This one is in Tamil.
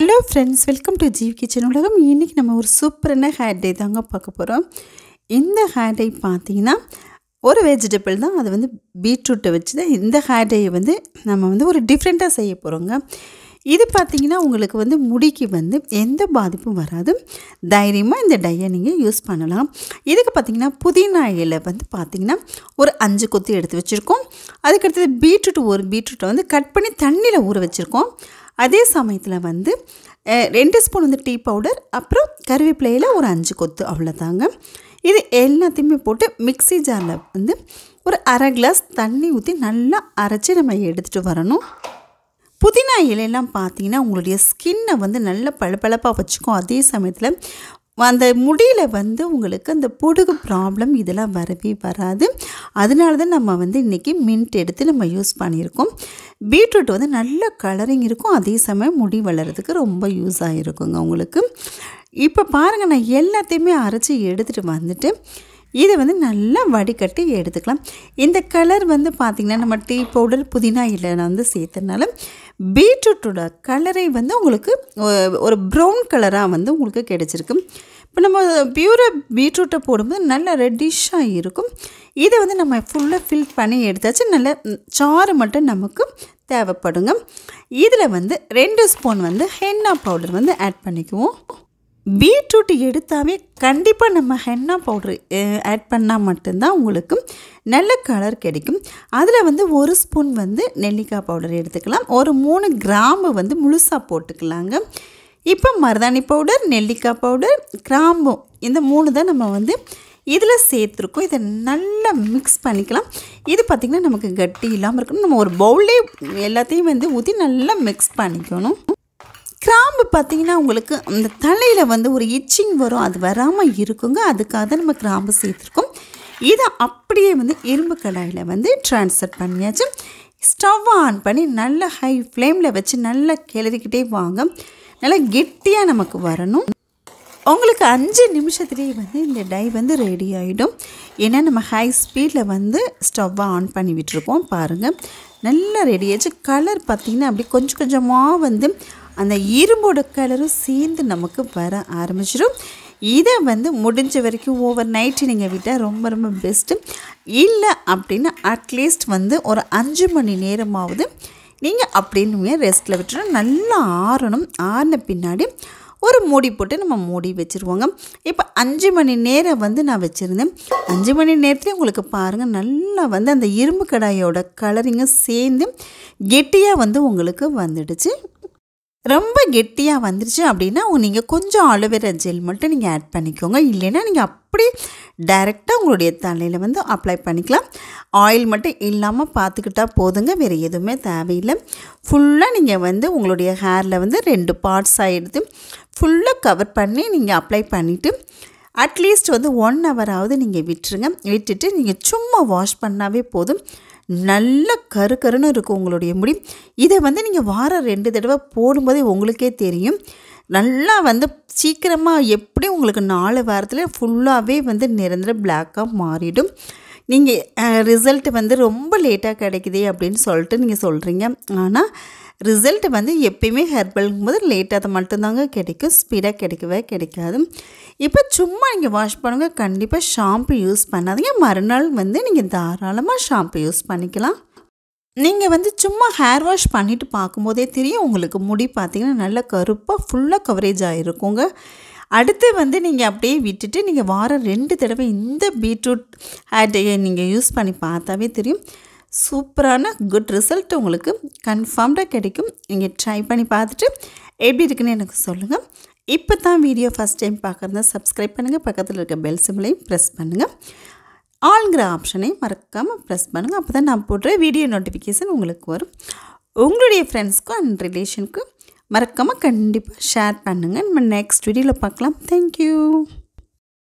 hello friends welcome to Jeev kitchen உலகம் இன்றைக்கி நம்ம ஒரு சூப்பரான ஹேர் டே தாங்க பார்க்க போகிறோம் இந்த ஹேர் டே பார்த்தீங்கன்னா ஒரு வெஜிடபிள் தான் அது வந்து பீட்ரூட்டை வச்சு தான் இந்த ஹேர் டேயை வந்து நம்ம வந்து ஒரு டிஃப்ரெண்ட்டாக செய்ய போகிறோங்க இது பார்த்திங்கன்னா உங்களுக்கு வந்து முடிக்கு வந்து எந்த பாதிப்பும் வராது தைரியமாக இந்த டையை நீங்கள் யூஸ் பண்ணலாம் இதுக்கு பார்த்திங்கன்னா புதினா இலை வந்து பார்த்திங்கன்னா ஒரு அஞ்சு கொத்தி எடுத்து வச்சுருக்கோம் அதுக்கடுத்தது பீட்ரூட் ஒரு பீட்ரூட்டை வந்து கட் பண்ணி தண்ணியில் ஊற வச்சுருக்கோம் அதே சமயத்தில் வந்து ரெண்டு ஸ்பூன் வந்து டீ பவுடர் அப்புறம் கருவேப்பிலையில் ஒரு அஞ்சு கொத்து அவ்வளோதாங்க இது எல்லாத்தையுமே போட்டு மிக்சி ஜாரில் வந்து ஒரு அரை கிளாஸ் தண்ணி ஊற்றி நல்லா அரைச்சி நம்ம எடுத்துகிட்டு வரணும் புதினா இலையெல்லாம் பார்த்தீங்கன்னா உங்களுடைய ஸ்கின்னை வந்து நல்லா பளபளப்பாக வச்சுக்கும் அதே சமயத்தில் அந்த முடியில் வந்து உங்களுக்கு அந்த பொடுகு ப்ராப்ளம் இதெல்லாம் வரவே வராது அதனால தான் நம்ம வந்து இன்றைக்கி மின்ட் எடுத்து நம்ம யூஸ் பண்ணியிருக்கோம் பீட்ரூட் வந்து நல்ல கலரிங் இருக்கும் அதே சமயம் முடி வளர்கிறதுக்கு ரொம்ப யூஸ் ஆகிருக்குங்க உங்களுக்கு இப்போ பாருங்கள் நான் எல்லாத்தையுமே அரைச்சி எடுத்துகிட்டு வந்துட்டு இதை வந்து நல்லா வடிகட்டி எடுத்துக்கலாம் இந்த கலர் வந்து பார்த்திங்கன்னா நம்ம டீ பவுடர் புதினா இல்லை நான் வந்து சேர்த்ததுனால பீட்ரூட்டோட கலரை வந்து உங்களுக்கு ஒரு ப்ரௌன் கலராக வந்து உங்களுக்கு கிடச்சிருக்கு இப்போ நம்ம பியூரை பீட்ரூட்டை போடும்போது நல்லா ரெட்டிஷாக இருக்கும் இதை வந்து நம்ம ஃபுல்லாக ஃபில் பண்ணி எடுத்தாச்சு நல்ல சாறு மட்டும் நமக்கு தேவைப்படுங்க இதில் வந்து ரெண்டு ஸ்பூன் வந்து ஹென்னா பவுடர் வந்து ஆட் பண்ணிக்குவோம் பீட்ரூட் எடுத்தாவே கண்டிப்பாக நம்ம ஹென்னா பவுட்ரு ஆட் பண்ணால் மட்டும்தான் உங்களுக்கு நல்ல கலர் கிடைக்கும் அதில் வந்து ஒரு ஸ்பூன் வந்து நெல்லிக்காய் பவுடர் எடுத்துக்கலாம் ஒரு மூணு கிராம்பு வந்து முழுசாக போட்டுக்கலாங்க இப்போ மருதாணி பவுடர் நெல்லிக்காய் பவுடர் கிராம்பும் இந்த மூணு தான் நம்ம வந்து இதில் சேர்த்துருக்கோம் இதை நல்லா மிக்ஸ் பண்ணிக்கலாம் இது பார்த்திங்கன்னா நமக்கு கட்டி இல்லாமல் இருக்கணும் நம்ம ஒரு பவுல்லே எல்லாத்தையும் வந்து ஊற்றி நல்லா மிக்ஸ் பண்ணிக்கணும் பார்த்தீங்கன்னா உங்களுக்கு அந்த தலையில் வந்து ஒரு இச்சிங் வரும் அது வராமல் இருக்குங்க அதுக்காக தான் நம்ம கிராம்பு சேர்த்துருக்கோம் இதை அப்படியே வந்து இரும்பு கடாயில் வந்து ட்ரான்ஸ்ஃபர் பண்ணியாச்சு ஸ்டவ் ஆன் பண்ணி நல்லா ஹை ஃப்ளேமில் வச்சு நல்லா கிளறிக்கிட்டே வாங்க நல்லா கெட்டியாக நமக்கு வரணும் உங்களுக்கு அஞ்சு நிமிஷத்துலேயே வந்து இந்த டை வந்து ரெடி ஆகிடும் ஏன்னா நம்ம ஹை ஸ்பீடில் வந்து ஸ்டவ்வை ஆன் பண்ணி விட்டுருக்கோம் பாருங்கள் நல்லா ரெடி ஆச்சு கலர் பார்த்திங்கன்னா அப்படி கொஞ்சம் கொஞ்சமாக வந்து அந்த இரும்போட கலரும் சேர்ந்து நமக்கு வர ஆரம்பிச்சிடும் இதை வந்து முடிஞ்ச வரைக்கும் ஓவர் நைட்டு நீங்கள் விட்டால் ரொம்ப ரொம்ப பெஸ்ட்டு இல்லை அப்படின்னா அட்லீஸ்ட் வந்து ஒரு அஞ்சு மணி நேரமாவது நீங்கள் அப்படின்னு ரெஸ்ட்டில் விட்டுறோம் நல்லா ஆறணும் ஆறின பின்னாடி ஒரு மூடி போட்டு நம்ம மூடி வச்சுருவோங்க இப்போ அஞ்சு மணி நேரம் வந்து நான் வச்சுருந்தேன் அஞ்சு மணி நேரத்துலேயும் உங்களுக்கு பாருங்கள் நல்லா வந்து அந்த இரும்பு கடாயோட கலரிங்கும் சேர்ந்து கெட்டியாக வந்து உங்களுக்கு வந்துடுச்சு ரொம்ப கெட்டியாக வந்துருச்சு அப்படின்னா நீங்கள் கொஞ்சம் ஆலோவேரா ஜெல் மட்டும் நீங்கள் ஆட் பண்ணிக்கோங்க இல்லைன்னா நீங்கள் அப்படி டைரெக்டாக உங்களுடைய தலையில் வந்து அப்ளை பண்ணிக்கலாம் ஆயில் மட்டும் இல்லாமல் பார்த்துக்கிட்டா போதுங்க வேறு எதுவுமே தேவையில்லை ஃபுல்லாக நீங்கள் வந்து உங்களுடைய ஹேரில் வந்து ரெண்டு பார்ட்ஸாக எடுத்து ஃபுல்லாக கவர் பண்ணி நீங்கள் அப்ளை பண்ணிவிட்டு அட்லீஸ்ட் வந்து ஒன் ஹவராவது நீங்கள் விட்டுருங்க விட்டுட்டு நீங்கள் சும்மா வாஷ் பண்ணாவே போதும் நல்ல கரு கருன்னு இருக்கும் உங்களுடைய முடி இதை வந்து நீங்கள் வாரம் ரெண்டு தடவை போடும்போதே உங்களுக்கே தெரியும் நல்லா வந்து சீக்கிரமாக எப்படி உங்களுக்கு நாலு வாரத்தில் ஃபுல்லாகவே வந்து நிரந்தர பிளாக்காக மாறிடும் நீங்கள் ரிசல்ட் வந்து ரொம்ப லேட்டாக கிடைக்குதே அப்படின்னு சொல்லிட்டு நீங்கள் சொல்கிறீங்க ஆனால் ரிசல்ட் வந்து எப்பயுமே ஹெர்பலுங்கும் போது லேட்டாக தான் மட்டும்தாங்க கிடைக்கும் ஸ்பீடாக கிடைக்கவே கிடைக்காது இப்போ சும்மா நீங்கள் வாஷ் பண்ணுங்கள் கண்டிப்பாக ஷாம்பு யூஸ் பண்ணாதீங்க மறுநாள் வந்து நீங்கள் தாராளமாக ஷாம்பு யூஸ் பண்ணிக்கலாம் நீங்கள் வந்து சும்மா ஹேர் வாஷ் பண்ணிவிட்டு பார்க்கும்போதே தெரியும் உங்களுக்கு முடி பார்த்திங்கன்னா நல்லா கருப்பாக ஃபுல்லாக கவரேஜ் ஆகிருக்குங்க அடுத்து வந்து நீங்கள் அப்படியே விட்டுட்டு நீங்கள் வாரம் ரெண்டு தடவை இந்த பீட்ரூட் ஹேட்டையை நீங்கள் யூஸ் பண்ணி பார்த்தாவே தெரியும் சூப்பரான குட் ரிசல்ட் உங்களுக்கு கன்ஃபார்ம்டாக கிடைக்கும் நீங்கள் ட்ரை பண்ணி பார்த்துட்டு எப்படி இருக்குன்னு எனக்கு சொல்லுங்கள் இப்போ தான் வீடியோ ஃபஸ்ட் டைம் பார்க்குறதா சப்ஸ்கிரைப் பண்ணுங்கள் பக்கத்தில் இருக்க பெல் சிம்பிளையும் ப்ரெஸ் பண்ணுங்கள் ஆளுங்கிற ஆப்ஷனையும் மறக்காமல் ப்ரெஸ் பண்ணுங்கள் அப்போ தான் நான் போடுற வீடியோ நோட்டிஃபிகேஷன் உங்களுக்கு வரும் உங்களுடைய ஃப்ரெண்ட்ஸ்க்கும் அண்ட் ரிலேஷனுக்கும் மறக்காமல் கண்டிப்பாக ஷேர் பண்ணுங்கள் நம்ம நெக்ஸ்ட் வீடியோவில் பார்க்கலாம் தேங்க்யூ